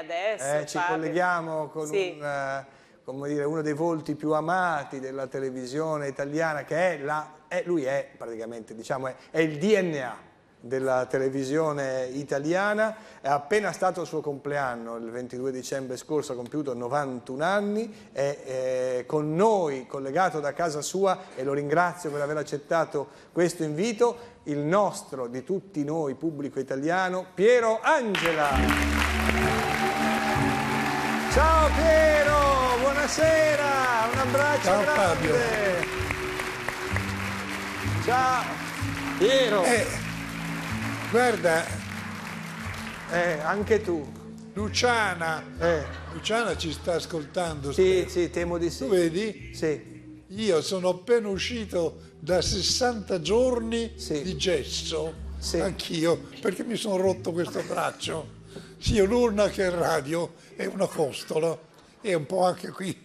adesso. Eh, ci colleghiamo con sì. un, uh, dire, uno dei volti più amati della televisione italiana, che è la, è, lui è praticamente, diciamo, è, è il DNA della televisione italiana, è appena stato il suo compleanno, il 22 dicembre scorso ha compiuto 91 anni, è, è eh, con noi, collegato da casa sua e lo ringrazio per aver accettato questo invito, il nostro, di tutti noi, pubblico italiano, Piero Angela. Ciao Piero, buonasera, un abbraccio Ciao grande. Fabio. Ciao Piero. Eh, guarda, eh, anche tu. Luciana, eh. Luciana ci sta ascoltando. Sì, spero. sì, temo di sì. Tu vedi? Sì. Io sono appena uscito da 60 giorni sì. di gesso, sì. anch'io, perché mi sono rotto questo braccio. Sì, l'urna che è radio è una costola e un po' anche qui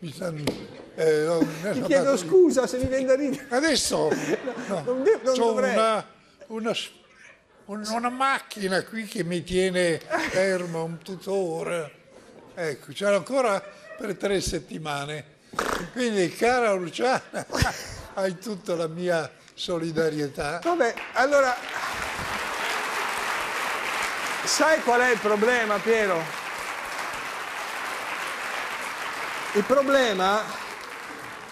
mi stanno... Eh, Ti chiedo scusa se mi viene a ridere. Adesso no, no, non, una, una, un, una, macchina qui che mi tiene fermo un tutore. Ecco, c'era ancora per tre settimane. Quindi, cara Luciana, hai tutta la mia solidarietà. Vabbè, allora... Sai qual è il problema, Piero? Il problema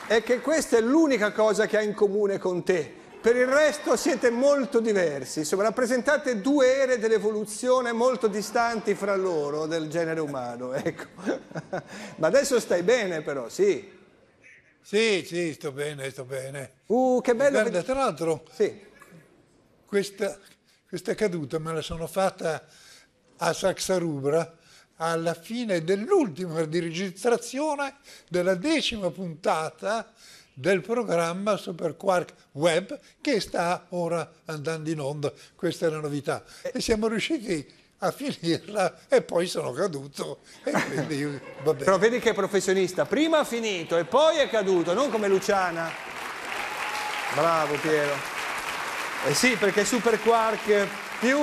è che questa è l'unica cosa che ha in comune con te. Per il resto siete molto diversi, insomma rappresentate due ere dell'evoluzione molto distanti fra loro del genere umano, ecco. Ma adesso stai bene però, sì. Sì, sì, sto bene, sto bene. Uh, che bello. Guarda, tra l'altro, sì. questa, questa caduta me la sono fatta a Saxarubra alla fine dell'ultima registrazione della decima puntata del programma Super Quark Web che sta ora andando in onda. Questa è la novità. E siamo riusciti a finirla e poi sono caduto. Quindi, Però vedi che professionista. Prima ha finito e poi è caduto, non come Luciana. Bravo Piero. Eh sì, perché Super Quark più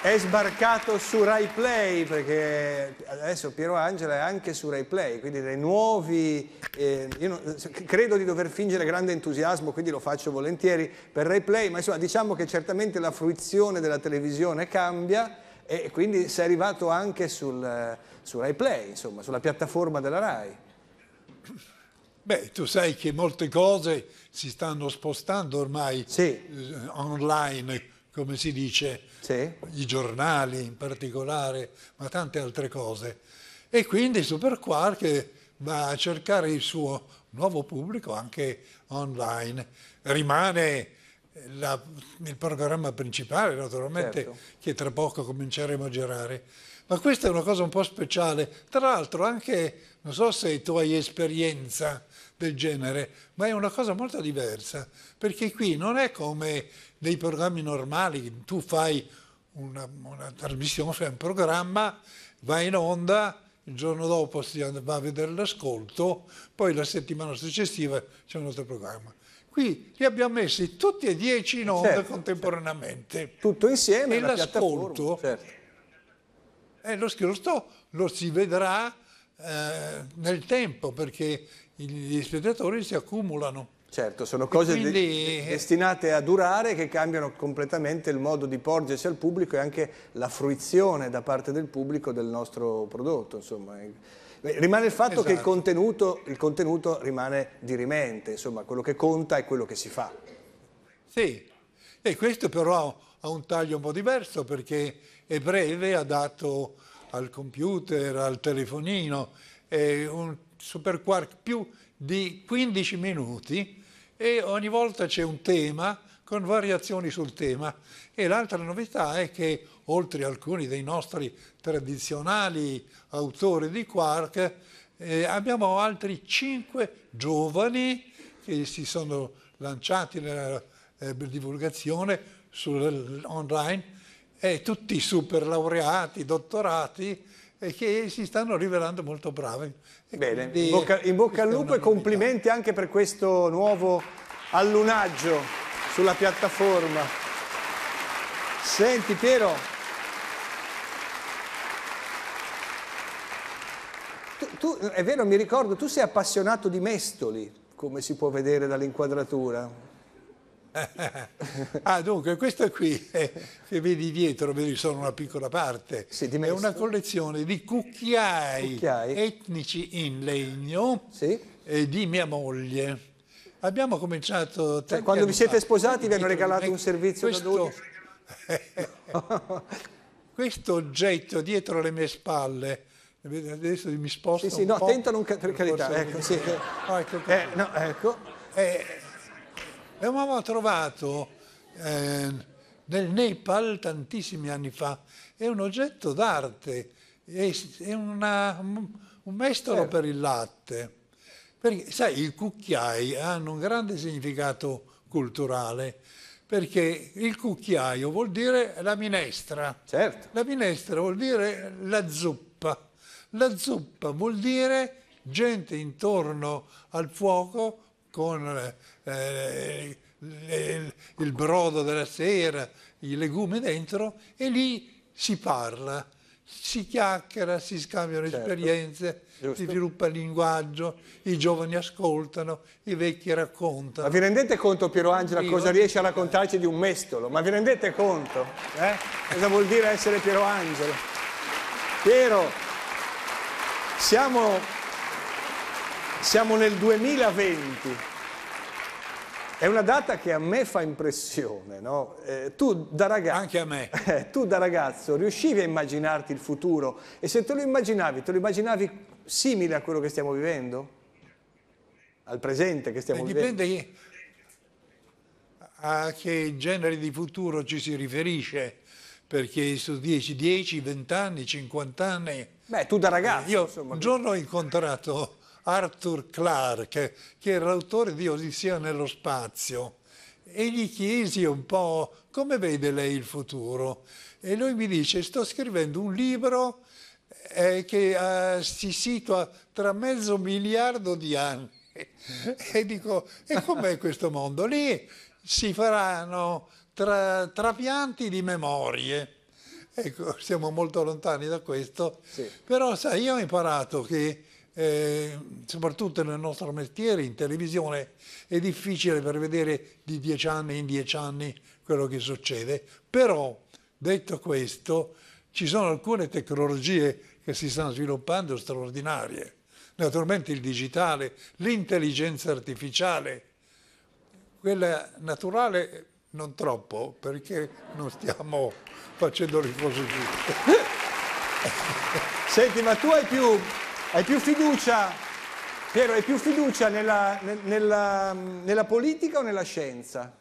è sbarcato su Rai Play perché adesso Piero Angela è anche su Rai Play, quindi dei nuovi. Eh, io non, credo di dover fingere grande entusiasmo, quindi lo faccio volentieri per Rai Play, ma insomma diciamo che certamente la fruizione della televisione cambia e quindi sei arrivato anche sul, su Rai Play, insomma, sulla piattaforma della Rai. Beh, tu sai che molte cose si stanno spostando ormai sì. Eh, online come si dice, sì. i giornali in particolare, ma tante altre cose. E quindi Superquark va a cercare il suo nuovo pubblico anche online. Rimane la, il programma principale, naturalmente, certo. che tra poco cominceremo a girare. Ma questa è una cosa un po' speciale, tra l'altro anche, non so se tu hai esperienza del genere, ma è una cosa molto diversa, perché qui non è come nei programmi normali, tu fai una, una trasmissione, fai un programma, vai in onda, il giorno dopo si va a vedere l'ascolto, poi la settimana successiva c'è un altro programma. Qui li abbiamo messi tutti e dieci in onda certo, contemporaneamente. Certo. Tutto insieme. E l'ascolto certo. E eh, lo scherzo lo si vedrà eh, nel tempo perché gli spettatori si accumulano. Certo, sono cose quindi, de destinate a durare che cambiano completamente il modo di porgersi al pubblico e anche la fruizione da parte del pubblico del nostro prodotto. Insomma. Eh, rimane il fatto esatto. che il esatto. contenuto, il contenuto, rimane dirimente, insomma, quello che conta è quello che si fa. Sì, e questo però ha un taglio un po' diverso perché e breve adatto al computer, al telefonino, è un superquark più di 15 minuti e ogni volta c'è un tema con variazioni sul tema e l'altra novità è che oltre alcuni dei nostri tradizionali autori di quark eh, abbiamo altri 5 giovani che si sono lanciati nella eh, divulgazione sul, online eh, tutti i super laureati, dottorati, eh, che si stanno rivelando molto bravi. E Bene, in bocca, in bocca al lupo e complimenti anche per questo nuovo allunaggio sulla piattaforma. Senti Piero, tu, tu, è vero, mi ricordo, tu sei appassionato di mestoli, come si può vedere dall'inquadratura. ah, dunque, questa qui è, eh, che vedi dietro, vedi solo una piccola parte, sì, è una collezione di cucchiai, cucchiai. etnici in legno sì. eh, di mia moglie. Abbiamo cominciato... Cioè, quando vi siete sposati vi hanno ecco, regalato ecco, un servizio questo, da questo oggetto dietro le mie spalle adesso mi sposto sì, sì, no, po'. tentano un ca- per carità, ecco, sì. Eh, no, ecco, eh, no, ecco. Eh, Abbiamo trovato eh, nel Nepal tantissimi anni fa, è un oggetto d'arte, è, è una, un mestolo certo. per il latte. Perché, sai, i cucchiai hanno un grande significato culturale, perché il cucchiaio vuol dire la minestra. Certo. La minestra vuol dire la zuppa. La zuppa vuol dire gente intorno al fuoco con eh, eh il brodo della sera, i legumi dentro e lì si parla, si chiacchiera, si scambiano certo. esperienze, Giusto. si sviluppa il linguaggio, i giovani ascoltano, i vecchi raccontano. Ma vi rendete conto, Piero Angela, Io? cosa riesce a raccontarci di un mestolo? Ma vi rendete conto? Eh? Cosa vuol dire essere Piero Angela? Piero, siamo siamo nel 2020. È una data che a me fa impressione, no? eh, tu, da ragazzo, eh, tu da ragazzo riuscivi a immaginarti il futuro e se te lo immaginavi, te lo immaginavi simile a quello che stiamo vivendo? Al presente che stiamo Beh, vivendo? Dipende a che genere di futuro ci si riferisce perché su 10, 10, 20 anni, 50 anni. Beh, tu da ragazzo. Io insomma. un giorno ho incontrato Arthur Clarke, che era l'autore di Odissea nello spazio, e gli chiesi un po' come vede lei il futuro. E lui mi dice, sto scrivendo un libro eh, che eh, si situa tra mezzo miliardo di anni. e dico, e com'è questo mondo? Lì si faranno tra, trapianti di memorie. Ecco, siamo molto lontani da questo, sì. però sai, io ho imparato che eh, soprattutto nel nostro mestiere, in televisione, è difficile per vedere di dieci anni in dieci anni quello che succede, però detto questo ci sono alcune tecnologie che si stanno sviluppando straordinarie, naturalmente il digitale, l'intelligenza artificiale, quella naturale non troppo perché non stiamo facendo le cose giuste. Senti, ma tu hai più hai più fiducia, Piero, hai più fiducia nella, nella, nella politica o nella scienza?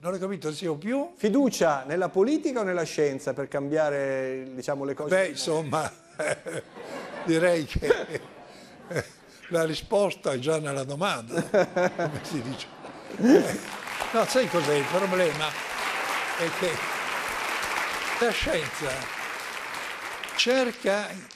Non ho capito, sì o più? Fiducia nella politica o nella scienza per cambiare, diciamo, le cose? Beh, insomma, direi che la risposta è già nella domanda, come si dice. No, sai cos'è il problema? È che la scienza cerca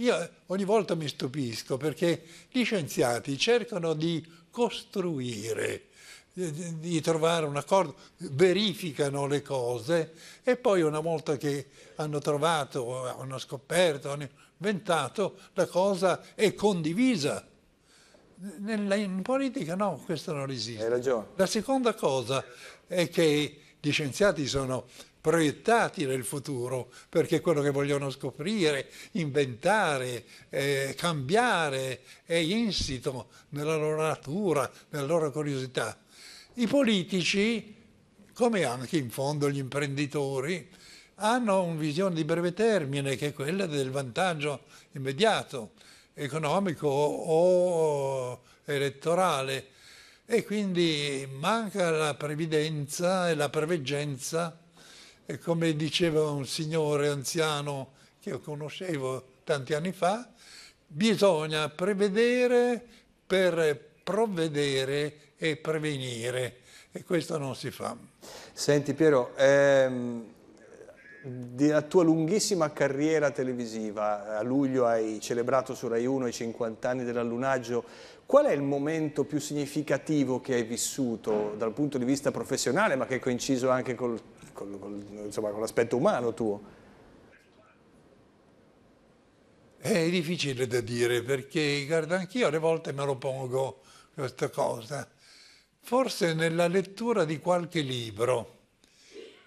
io eh, ogni volta mi stupisco perché gli scienziati cercano di costruire, eh, di trovare un accordo, verificano le cose e poi una volta che hanno trovato, hanno scoperto, hanno inventato, la cosa è condivisa. in politica no, questo non esiste. Hai ragione. La seconda cosa è che gli scienziati sono proiettati nel futuro, perché quello che vogliono scoprire, inventare, eh, cambiare è insito nella loro natura, nella loro curiosità. I politici, come anche in fondo gli imprenditori, hanno una visione di breve termine che è quella del vantaggio immediato, economico o elettorale e quindi manca la previdenza e la preveggenza e come diceva un signore anziano che io conoscevo tanti anni fa, bisogna prevedere per provvedere e prevenire e questo non si fa. Senti Piero, ehm, della tua lunghissima carriera televisiva, a luglio hai celebrato su Rai 1 i 50 anni dell'allunaggio, Qual è il momento più significativo che hai vissuto dal punto di vista professionale, ma che è coinciso anche col, col, col, con l'aspetto umano tuo? È difficile da dire perché, guarda, anch'io alle volte me lo pongo questa cosa. Forse nella lettura di qualche libro.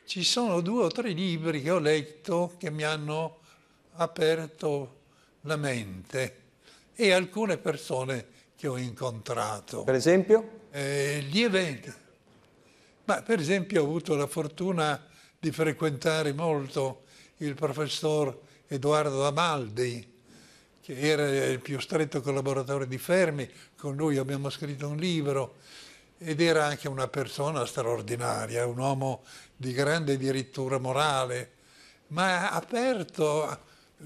Ci sono due o tre libri che ho letto che mi hanno aperto la mente e alcune persone che ho incontrato. Per esempio? Eh, gli eventi. Ma per esempio ho avuto la fortuna di frequentare molto il professor Edoardo Amaldi, che era il più stretto collaboratore di Fermi, con lui abbiamo scritto un libro ed era anche una persona straordinaria, un uomo di grande dirittura morale, ma aperto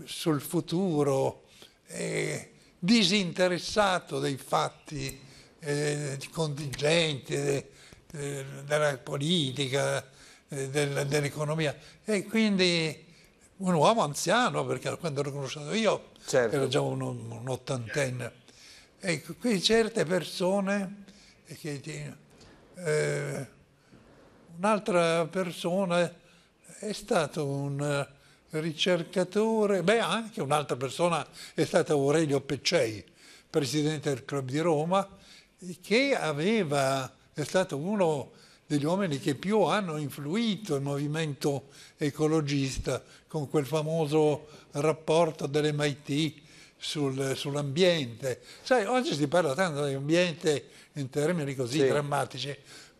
sul futuro. E disinteressato dei fatti eh, contingenti, de, de, eh, della politica, eh, de, dell'economia. E quindi un uomo anziano, perché quando l'ho conosciuto io certo. era già un, un ottantenne. Ecco, qui certe persone, eh, un'altra persona è stato un ricercatore, beh anche un'altra persona è stata Aurelio Peccei, presidente del Club di Roma, che aveva, è stato uno degli uomini che più hanno influito il movimento ecologista con quel famoso rapporto dell'MIT sul, sull'ambiente. Sai, oggi si parla tanto di ambiente in termini così sì. drammatici,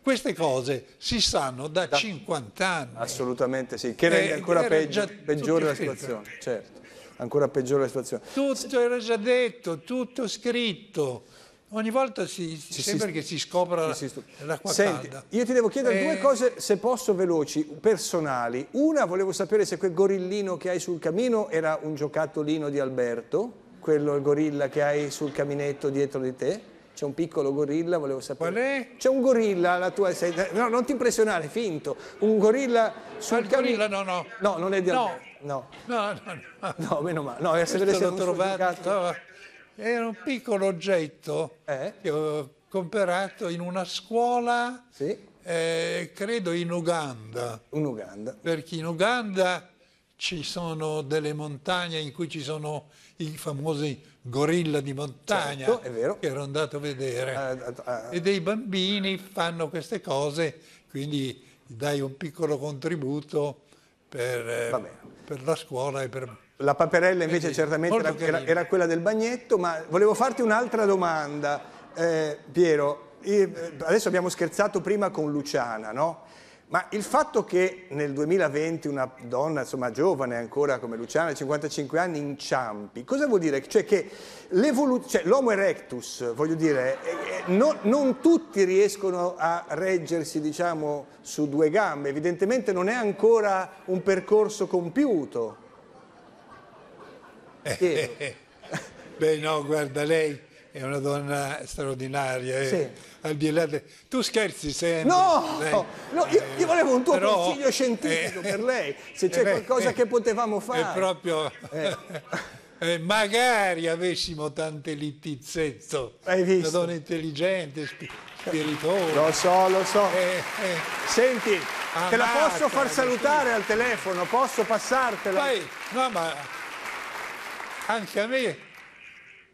queste cose si sanno da, da 50 anni. Assolutamente sì, che rende eh, ancora peggio, peggiore la situazione. Certo, ancora peggiore la situazione. Tutto era già detto, tutto scritto. Ogni volta si, si sembra si, che si scopra si, la quattro. Io ti devo chiedere eh, due cose, se posso, veloci, personali. Una, volevo sapere se quel gorillino che hai sul camino era un giocattolino di Alberto, quello il gorilla che hai sul caminetto dietro di te. C'è un piccolo gorilla, volevo sapere. Qual è? C'è un gorilla, la tua... Sei... No, non ti impressionare, finto. Un gorilla sul no, ah, camino... gorilla no, no. No, non è di no. no. No. No, no, no. meno male. No, se l'ho trovato... Era un piccolo oggetto eh? che ho comperato in una scuola, sì. eh, credo in Uganda. In Uganda. Perché in Uganda ci sono delle montagne in cui ci sono i famosi gorilla di montagna certo, che ero andato a vedere. Uh, uh, e dei bambini fanno queste cose, quindi dai un piccolo contributo per, per la scuola e per... La paperella invece eh sì, certamente era, era, era, quella del bagnetto, ma volevo farti un'altra domanda, eh, Piero. Io, adesso abbiamo scherzato prima con Luciana, no? Ma il fatto che nel 2020 una donna, insomma giovane ancora come Luciana, 55 anni, inciampi, cosa vuol dire? Cioè che cioè l'homo cioè, erectus, voglio dire, eh, eh, non, non tutti riescono a reggersi, diciamo, su due gambe, evidentemente non è ancora un percorso compiuto. eh, eh. eh. Beh no, guarda, lei è una donna straordinaria. Eh. Sì. Eh, al di là de... Tu scherzi sempre. No, eh, no io, eh, io, volevo un tuo però, consiglio scientifico eh, per lei, se eh, c'è qualcosa che potevamo fare. È proprio... magari avessimo tante litizzezzo. Hai visto? Una donna intelligente, spiritosa. Lo so, lo so. Senti, amata, te la posso far salutare al telefono? Posso passartela? Poi, no, ma anche a me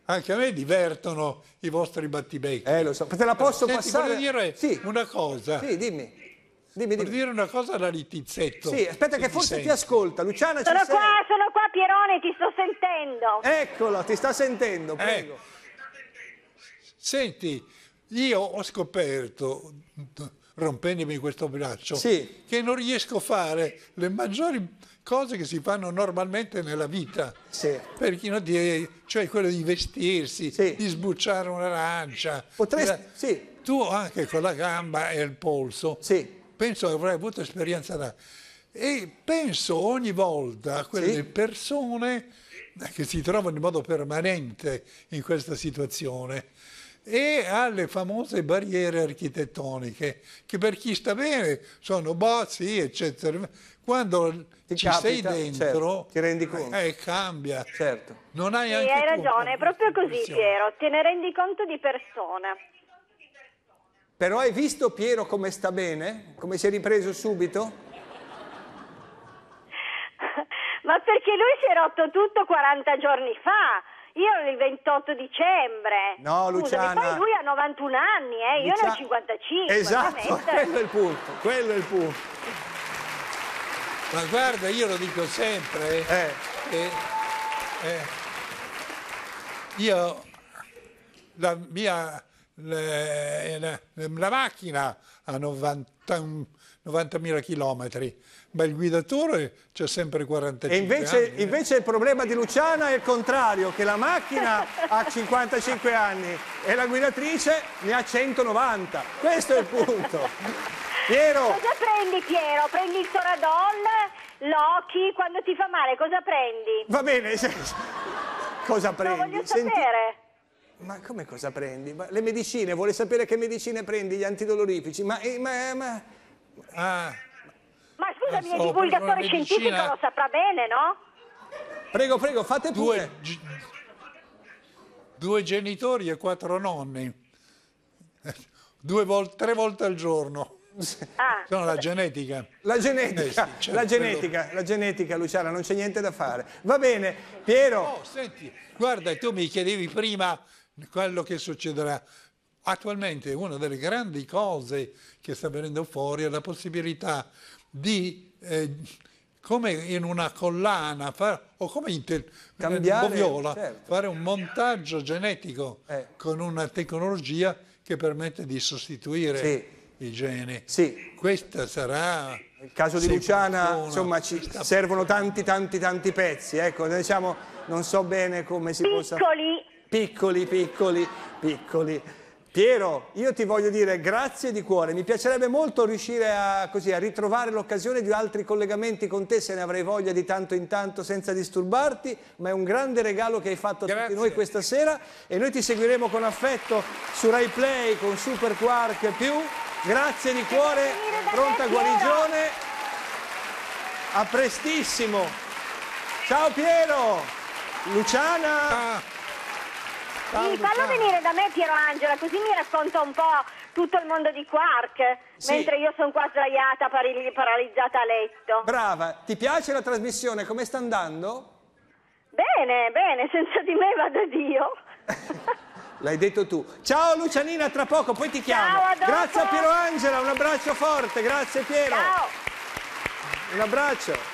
anche a me divertono i vostri battibecchi. Eh, lo so, te la posso Senti, passare? Voglio dire sì. una cosa. Sì, dimmi. Dimmi, dimmi. dire una cosa da litizzetto. Sì, aspetta che forse senti. ti ascolta. Luciana, sono qua, sono qua Pierone, ti sto sentendo. Eccola, ti sta sentendo, eh. prego. Eh. Senti, io ho scoperto rompendomi questo braccio sì. che non riesco a fare le maggiori cose che si fanno normalmente nella vita. Sì. Perchino di, cioè quello di vestirsi, sì. di sbucciare un'arancia. Potresti, eh, sì. Tu anche con la gamba e il polso, sì. penso che avrai avuto esperienza da... E penso ogni volta a quelle sì. persone che si trovano in modo permanente in questa situazione e alle famose barriere architettoniche che per chi sta bene sono bozzi eccetera quando ti ci capita, sei certo, dentro, certo. ti rendi conto. Eh, cambia. Certo. Non hai sì, anche hai ragione, è proprio così Piero, te ne rendi conto di persona. Però hai visto Piero come sta bene? Come si è ripreso subito? Ma perché lui si è rotto tutto 40 giorni fa. Io ero il 28 dicembre. No, Luciana. Scusami, poi lui ha 91 anni, eh. Lucia... Io ne ho 55. Esatto, veramente. quello è il punto, quello è il punto. Ma guarda, io lo dico sempre. Eh. Eh, eh, io la mia la, la, la macchina ha 90.000 chilometri, ma il guidatore c'è sempre 45 e invece, anni. Eh. invece il problema di Luciana è il contrario, che la macchina ha 55 anni e la guidatrice ne ha 190. Questo è il punto. Piero! Cosa prendi Piero? Prendi il Toradol? Loki, Quando ti fa male cosa prendi? Va bene, cosa prendi? No, voglio Senti... sapere. Ma come cosa prendi? Ma le medicine, vuole sapere che medicine prendi, gli antidolorifici, ma... Eh, ma, ma... Ah. ma scusami, il eh, divulgatore scientifico lo saprà bene, no? Prego, prego, fate pure. Due, due genitori e quattro nonni. Due vol tre volte al giorno. Ah. Sono la genetica. La genetica, eh sì, certo. la genetica, la genetica, Luciana, non c'è niente da fare. Va bene, Piero. Oh, senti, guarda, tu mi chiedevi prima quello che succederà. Attualmente una delle grandi cose che sta venendo fuori è la possibilità di, eh, come in una collana, far, o come in te, Cambiare, boviola, certo. fare un montaggio genetico eh. con una tecnologia che permette di sostituire... Sì igiene. Sì. Questa sarà... Il caso di Luciana, funziona, insomma, ci sta... servono tanti, tanti, tanti pezzi. Ecco, diciamo, non so bene come si possa... Piccoli. Piccoli, piccoli, piccoli. Piero, io ti voglio dire grazie di cuore, mi piacerebbe molto riuscire a, così, a ritrovare l'occasione di altri collegamenti con te, se ne avrei voglia di tanto in tanto senza disturbarti, ma è un grande regalo che hai fatto grazie. a tutti noi questa sera e noi ti seguiremo con affetto su Rai Play con Super Quark e più. Grazie di cuore, pronta guarigione. A prestissimo. Ciao Piero. Luciana. Ciao, sì, fallo venire da me Piero Angela, così mi racconta un po' tutto il mondo di Quark, sì. mentre io sono qua sdraiata, paralizzata a letto. Brava, ti piace la trasmissione? Come sta andando? Bene, bene, senza di me vado Dio. L'hai detto tu. Ciao Lucianina, tra poco, poi ti chiamo. Ciao, grazie a Piero Angela, un abbraccio forte, grazie Piero. Ciao. Un abbraccio.